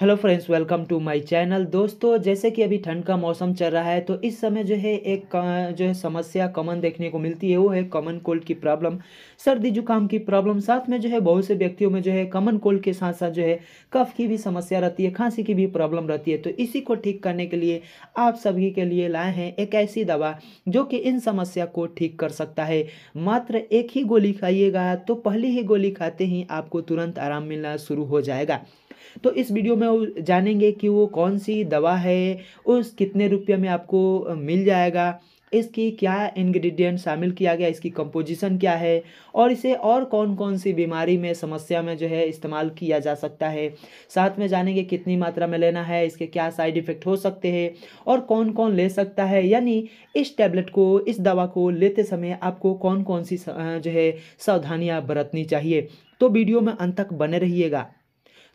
hello friends welcome to my channel दोस्तों जैसे कि अभी ठंड का मौसम चल रहा है तो इस समय जो है एक जो है समस्या कॉमन देखने को मिलती है वो है कॉमन कोल्ड की प्रॉब्लम सर्दी जुकाम की प्रॉब्लम साथ में जो है बहुत से व्यक्तियों में जो है कॉमन कोल्ड के साथ साथ जो है कफ की भी समस्या रहती है खांसी की भी प्रॉब्लम रहती है तो इसी को ठीक करने के लिए आप सभी के लिए लाए हैं एक ऐसी दवा जो कि इन समस्या को ठीक कर सकता है मात्र एक ही गोली खाइएगा तो पहली ही गोली खाते ही आपको तुरंत आराम मिलना शुरू हो जाएगा तो इस वीडियो में जानेंगे कि वो कौन सी दवा है उस कितने रुपये में आपको मिल जाएगा इसकी क्या इंग्रेडिएंट शामिल किया गया इसकी कंपोजिशन क्या है और इसे और कौन कौन सी बीमारी में समस्या में जो है इस्तेमाल किया जा सकता है साथ में जानेंगे कितनी मात्रा में लेना है इसके क्या साइड इफ़ेक्ट हो सकते हैं और कौन कौन ले सकता है यानी इस टैबलेट को इस दवा को लेते समय आपको कौन कौन सी जो है सावधानियाँ बरतनी चाहिए तो वीडियो में अंत तक बने रहिएगा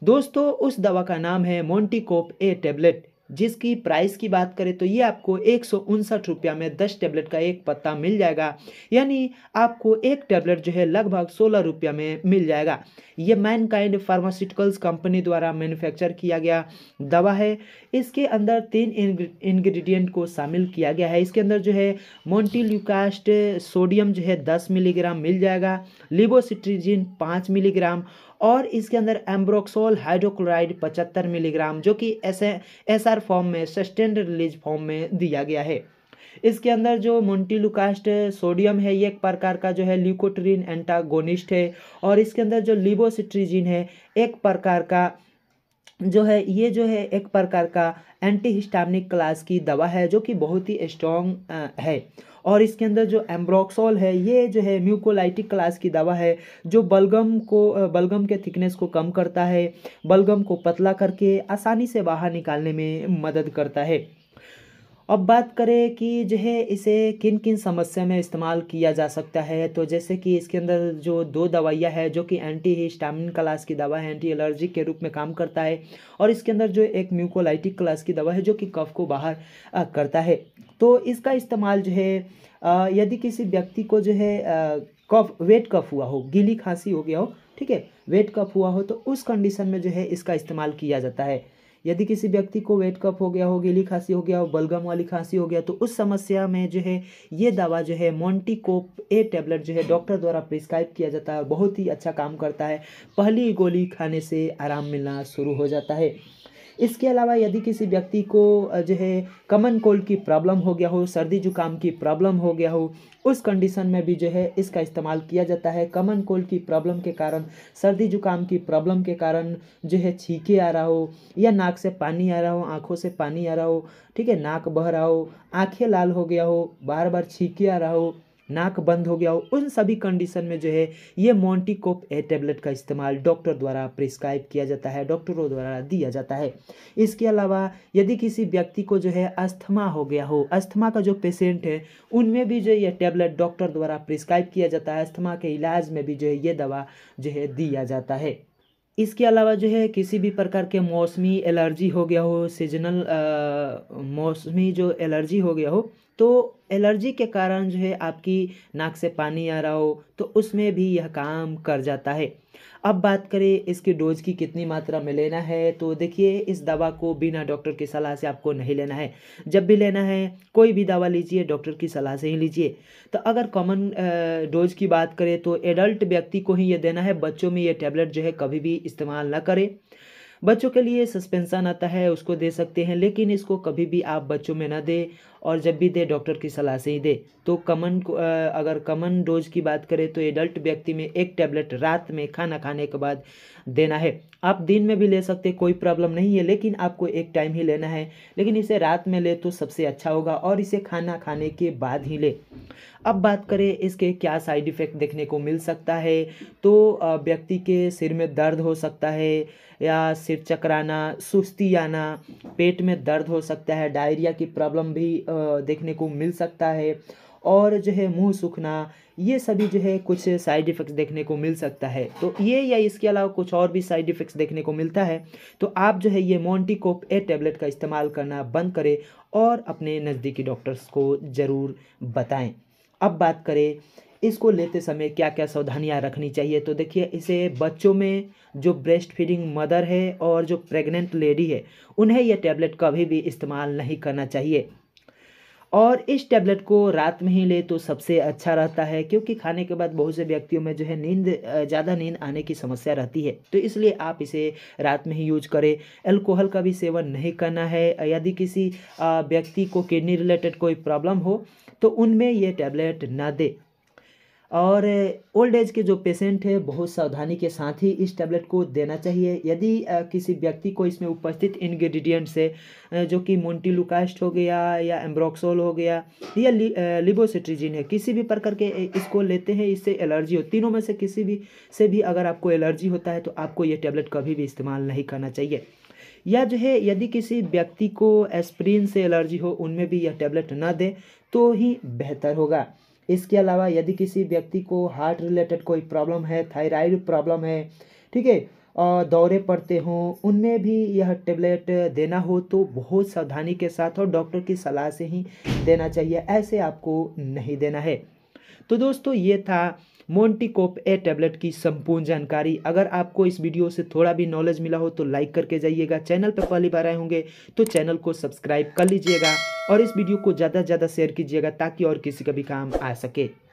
दोस्तों उस दवा का नाम है मोन्टिकोप ए टेबलेट जिसकी प्राइस की बात करें तो ये आपको एक रुपया में 10 टेबलेट का एक पत्ता मिल जाएगा यानी आपको एक टेबलेट जो है लगभग सोलह रुपया में मिल जाएगा ये मैनकाइंड फार्मास्यूटिकल्स कंपनी द्वारा मैन्युफैक्चर किया गया दवा है इसके अंदर तीन इंग्रेडिएंट को शामिल किया गया है इसके अंदर जो है मोन्टील्यूकास्ट सोडियम जो है दस मिलीग्राम मिल जाएगा लिबोसिट्रीजिन पाँच मिलीग्राम और इसके अंदर एम्ब्रोक्सोल हाइड्रोक्लोराइड पचहत्तर मिलीग्राम जो कि एस एस आर फॉर्म में सस्टेंड रिलीज फॉर्म में दिया गया है इसके अंदर जो मोन्टीलुकास्ट सोडियम है ये एक प्रकार का जो है ल्यूकोट्रीन एंटागोनिस्ट है और इसके अंदर जो लिबोसिट्रीजिन है एक प्रकार का जो है ये जो है एक प्रकार का एंटी हिस्टामिक क्लास की दवा है जो कि बहुत ही स्ट्रॉन्ग है और इसके अंदर जो एम्ब्रोक्सोल है ये जो है म्यूकोलाइटिक क्लास की दवा है जो बलगम को बलगम के थिकनेस को कम करता है बलगम को पतला करके आसानी से बाहर निकालने में मदद करता है अब बात करें कि जो है इसे किन किन समस्या में इस्तेमाल किया जा सकता है तो जैसे कि इसके अंदर जो दो दवाइयाँ हैं जो कि एंटी हिस्टामिन क्लास की दवा है एंटी एलर्जिक के रूप में काम करता है और इसके अंदर जो एक म्यूकोलाइटिक क्लास की दवा है जो कि कफ को बाहर करता है तो इसका इस्तेमाल जो है यदि किसी व्यक्ति को जो है कफ वेट कफ हुआ हो गीली खांसी हो गया हो ठीक है वेट कफ हुआ हो तो उस कंडीशन में जो है इसका इस्तेमाल किया जाता है यदि किसी व्यक्ति को वेट कप हो गया हो गीली खांसी हो गया हो बलगम वाली खांसी हो गया तो उस समस्या में जो है ये दवा जो है मोन्टीकोप ए टेबलेट जो है डॉक्टर द्वारा प्रिस्क्राइब किया जाता है बहुत ही अच्छा काम करता है पहली गोली खाने से आराम मिलना शुरू हो जाता है इसके अलावा यदि किसी व्यक्ति को जो है कमन कोल्ड की प्रॉब्लम हो गया हो सर्दी जुकाम की प्रॉब्लम हो गया हो उस कंडीशन में भी जो है इसका इस्तेमाल किया जाता है कमन कोल्ड की प्रॉब्लम के कारण सर्दी जुकाम की प्रॉब्लम के कारण जो है छीके आ रहा हो या नाक से पानी आ रहा हो आँखों से पानी आ रहा हो ठीक है नाक बह रहा हो आँखें लाल हो गया हो बार बार छीके आ रहा हो नाक बंद हो गया हो उन सभी कंडीशन में जो है ये मोन्टीकोप ए टेबलेट का इस्तेमाल डॉक्टर द्वारा प्रिस्क्राइब किया जाता है डॉक्टरों द्वारा दिया जाता है इसके अलावा यदि किसी व्यक्ति को जो है अस्थमा हो गया हो अस्थमा का जो पेशेंट है उनमें भी जो ये टेबलेट डॉक्टर द्वारा प्रिस्क्राइब किया जाता है अस्थमा के इलाज में भी जो है ये दवा जो है दिया जाता है इसके अलावा जो है किसी भी प्रकार के मौसमी एलर्जी हो गया हो सीजनल मौसमी जो एलर्जी हो गया हो तो एलर्जी के कारण जो है आपकी नाक से पानी आ रहा हो तो उसमें भी यह काम कर जाता है अब बात करें इसकी डोज की कितनी मात्रा में लेना है तो देखिए इस दवा को बिना डॉक्टर की सलाह से आपको नहीं लेना है जब भी लेना है कोई भी दवा लीजिए डॉक्टर की सलाह से ही लीजिए तो अगर कॉमन डोज की बात करें तो एडल्ट व्यक्ति को ही ये देना है बच्चों में ये टैबलेट जो है कभी भी इस्तेमाल ना करें बच्चों के लिए सस्पेंसन आता है उसको दे सकते हैं लेकिन इसको कभी भी आप बच्चों में ना दें और जब भी दे डॉक्टर की सलाह से ही दे तो कमन अगर कमन डोज की बात करें तो एडल्ट व्यक्ति में एक टैबलेट रात में खाना खाने के बाद देना है आप दिन में भी ले सकते कोई प्रॉब्लम नहीं है लेकिन आपको एक टाइम ही लेना है लेकिन इसे रात में ले तो सबसे अच्छा होगा और इसे खाना खाने के बाद ही ले अब बात करें इसके क्या साइड इफ़ेक्ट देखने को मिल सकता है तो व्यक्ति के सिर में दर्द हो सकता है या सिर चकराना सुस्ती आना पेट में दर्द हो सकता है डायरिया की प्रॉब्लम भी देखने को मिल सकता है और जो है मुंह सूखना ये सभी जो है कुछ साइड इफ़ेक्ट्स देखने को मिल सकता है तो ये या इसके अलावा कुछ और भी साइड इफ़ेक्ट्स देखने को मिलता है तो आप जो है ये मोन्टीकोप ए टेबलेट का इस्तेमाल करना बंद करें और अपने नज़दीकी डॉक्टर्स को ज़रूर बताएं अब बात करें इसको लेते समय क्या क्या सावधानियाँ रखनी चाहिए तो देखिए इसे बच्चों में जो ब्रेस्ट फीडिंग मदर है और जो प्रेग्नेंट लेडी है उन्हें यह टैबलेट कभी भी इस्तेमाल नहीं करना चाहिए और इस टैबलेट को रात में ही ले तो सबसे अच्छा रहता है क्योंकि खाने के बाद बहुत से व्यक्तियों में जो है नींद ज़्यादा नींद आने की समस्या रहती है तो इसलिए आप इसे रात में ही यूज करें अल्कोहल का भी सेवन नहीं करना है यदि किसी व्यक्ति को किडनी रिलेटेड कोई प्रॉब्लम हो तो उनमें यह टैबलेट ना दे और ओल्ड एज के जो पेशेंट है बहुत सावधानी के साथ ही इस टैबलेट को देना चाहिए यदि किसी व्यक्ति को इसमें उपस्थित इन्ग्रीडियंट से जो कि मोन्टीलुकास्ट हो गया या एम्ब्रोक्सोल हो गया या लि, लिबोसिट्रीजिन है किसी भी प्रकार के इसको लेते हैं इससे एलर्जी हो तीनों में से किसी भी से भी अगर आपको एलर्जी होता है तो आपको ये टैबलेट कभी भी इस्तेमाल नहीं करना चाहिए या जो है यदि किसी व्यक्ति को एस्प्रिन से एलर्जी हो उनमें भी यह टैबलेट ना दें तो ही बेहतर होगा इसके अलावा यदि किसी व्यक्ति को हार्ट रिलेटेड कोई प्रॉब्लम है थायराइड प्रॉब्लम है ठीक है और दौरे पड़ते हों उनमें भी यह टेबलेट देना हो तो बहुत सावधानी के साथ और डॉक्टर की सलाह से ही देना चाहिए ऐसे आपको नहीं देना है तो दोस्तों ये था मोन्टीकोप ए टैबलेट की संपूर्ण जानकारी अगर आपको इस वीडियो से थोड़ा भी नॉलेज मिला हो तो लाइक करके जाइएगा चैनल पर पहली बार आए होंगे तो चैनल को सब्सक्राइब कर लीजिएगा और इस वीडियो को ज़्यादा से ज़्यादा शेयर कीजिएगा ताकि और किसी का भी काम आ सके